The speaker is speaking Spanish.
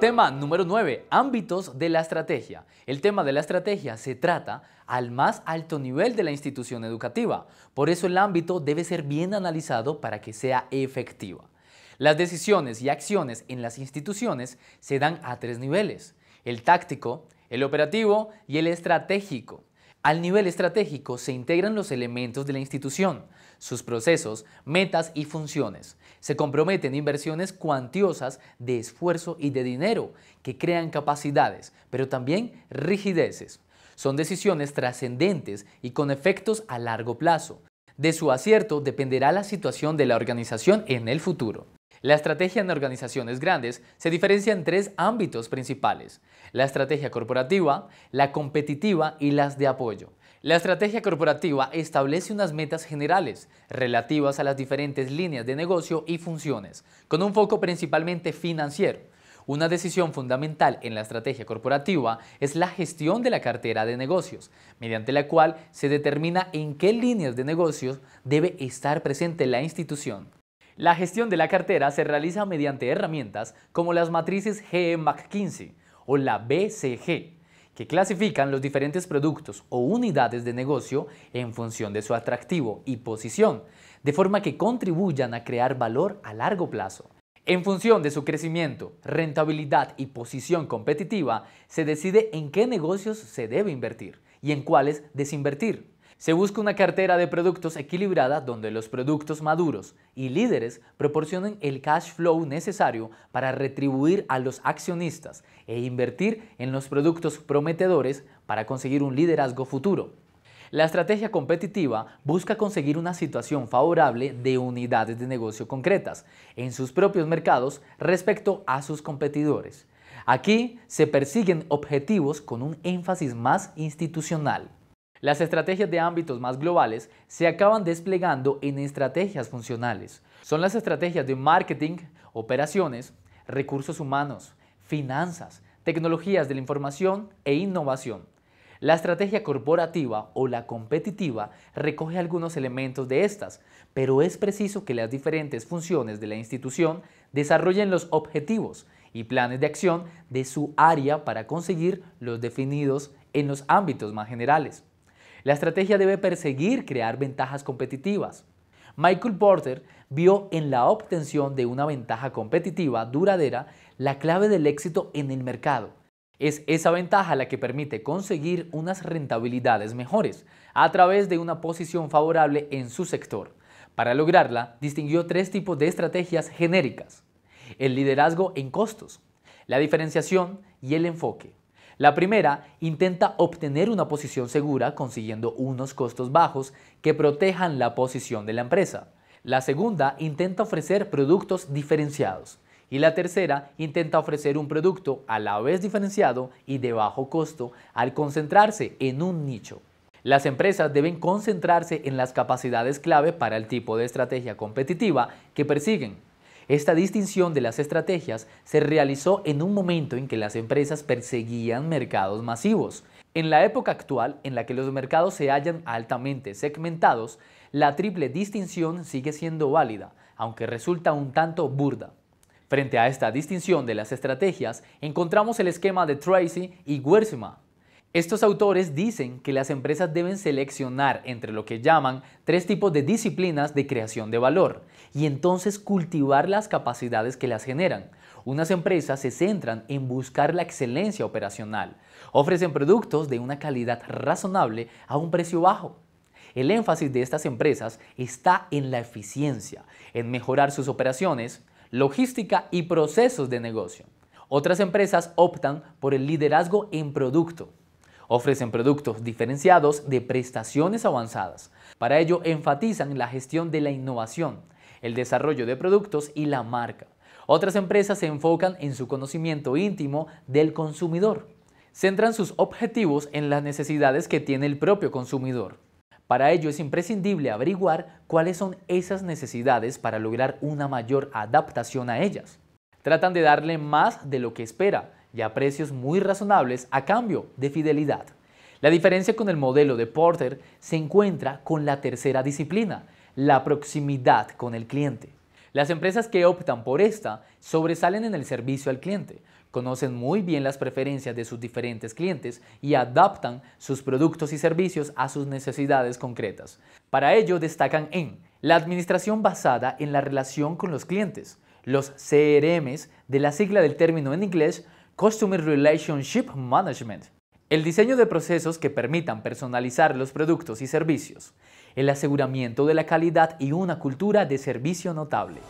Tema número 9. Ámbitos de la estrategia. El tema de la estrategia se trata al más alto nivel de la institución educativa. Por eso el ámbito debe ser bien analizado para que sea efectiva. Las decisiones y acciones en las instituciones se dan a tres niveles. El táctico, el operativo y el estratégico. Al nivel estratégico se integran los elementos de la institución, sus procesos, metas y funciones. Se comprometen inversiones cuantiosas de esfuerzo y de dinero que crean capacidades, pero también rigideces. Son decisiones trascendentes y con efectos a largo plazo. De su acierto dependerá la situación de la organización en el futuro. La estrategia en organizaciones grandes se diferencia en tres ámbitos principales, la estrategia corporativa, la competitiva y las de apoyo. La estrategia corporativa establece unas metas generales relativas a las diferentes líneas de negocio y funciones, con un foco principalmente financiero. Una decisión fundamental en la estrategia corporativa es la gestión de la cartera de negocios, mediante la cual se determina en qué líneas de negocios debe estar presente la institución. La gestión de la cartera se realiza mediante herramientas como las matrices GE McKinsey o la BCG, que clasifican los diferentes productos o unidades de negocio en función de su atractivo y posición, de forma que contribuyan a crear valor a largo plazo. En función de su crecimiento, rentabilidad y posición competitiva, se decide en qué negocios se debe invertir y en cuáles desinvertir. Se busca una cartera de productos equilibrada donde los productos maduros y líderes proporcionen el cash flow necesario para retribuir a los accionistas e invertir en los productos prometedores para conseguir un liderazgo futuro. La estrategia competitiva busca conseguir una situación favorable de unidades de negocio concretas en sus propios mercados respecto a sus competidores. Aquí se persiguen objetivos con un énfasis más institucional. Las estrategias de ámbitos más globales se acaban desplegando en estrategias funcionales. Son las estrategias de marketing, operaciones, recursos humanos, finanzas, tecnologías de la información e innovación. La estrategia corporativa o la competitiva recoge algunos elementos de estas, pero es preciso que las diferentes funciones de la institución desarrollen los objetivos y planes de acción de su área para conseguir los definidos en los ámbitos más generales. La estrategia debe perseguir crear ventajas competitivas. Michael Porter vio en la obtención de una ventaja competitiva duradera la clave del éxito en el mercado. Es esa ventaja la que permite conseguir unas rentabilidades mejores a través de una posición favorable en su sector. Para lograrla, distinguió tres tipos de estrategias genéricas. El liderazgo en costos, la diferenciación y el enfoque. La primera intenta obtener una posición segura consiguiendo unos costos bajos que protejan la posición de la empresa. La segunda intenta ofrecer productos diferenciados. Y la tercera intenta ofrecer un producto a la vez diferenciado y de bajo costo al concentrarse en un nicho. Las empresas deben concentrarse en las capacidades clave para el tipo de estrategia competitiva que persiguen, esta distinción de las estrategias se realizó en un momento en que las empresas perseguían mercados masivos. En la época actual, en la que los mercados se hallan altamente segmentados, la triple distinción sigue siendo válida, aunque resulta un tanto burda. Frente a esta distinción de las estrategias, encontramos el esquema de Tracy y Guersima, estos autores dicen que las empresas deben seleccionar entre lo que llaman tres tipos de disciplinas de creación de valor y entonces cultivar las capacidades que las generan. Unas empresas se centran en buscar la excelencia operacional, ofrecen productos de una calidad razonable a un precio bajo. El énfasis de estas empresas está en la eficiencia, en mejorar sus operaciones, logística y procesos de negocio. Otras empresas optan por el liderazgo en producto, Ofrecen productos diferenciados de prestaciones avanzadas. Para ello enfatizan la gestión de la innovación, el desarrollo de productos y la marca. Otras empresas se enfocan en su conocimiento íntimo del consumidor. Centran sus objetivos en las necesidades que tiene el propio consumidor. Para ello es imprescindible averiguar cuáles son esas necesidades para lograr una mayor adaptación a ellas. Tratan de darle más de lo que espera y a precios muy razonables a cambio de fidelidad. La diferencia con el modelo de Porter se encuentra con la tercera disciplina, la proximidad con el cliente. Las empresas que optan por esta sobresalen en el servicio al cliente, conocen muy bien las preferencias de sus diferentes clientes y adaptan sus productos y servicios a sus necesidades concretas. Para ello destacan en la administración basada en la relación con los clientes, los CRMs de la sigla del término en inglés Customer Relationship Management, el diseño de procesos que permitan personalizar los productos y servicios, el aseguramiento de la calidad y una cultura de servicio notable.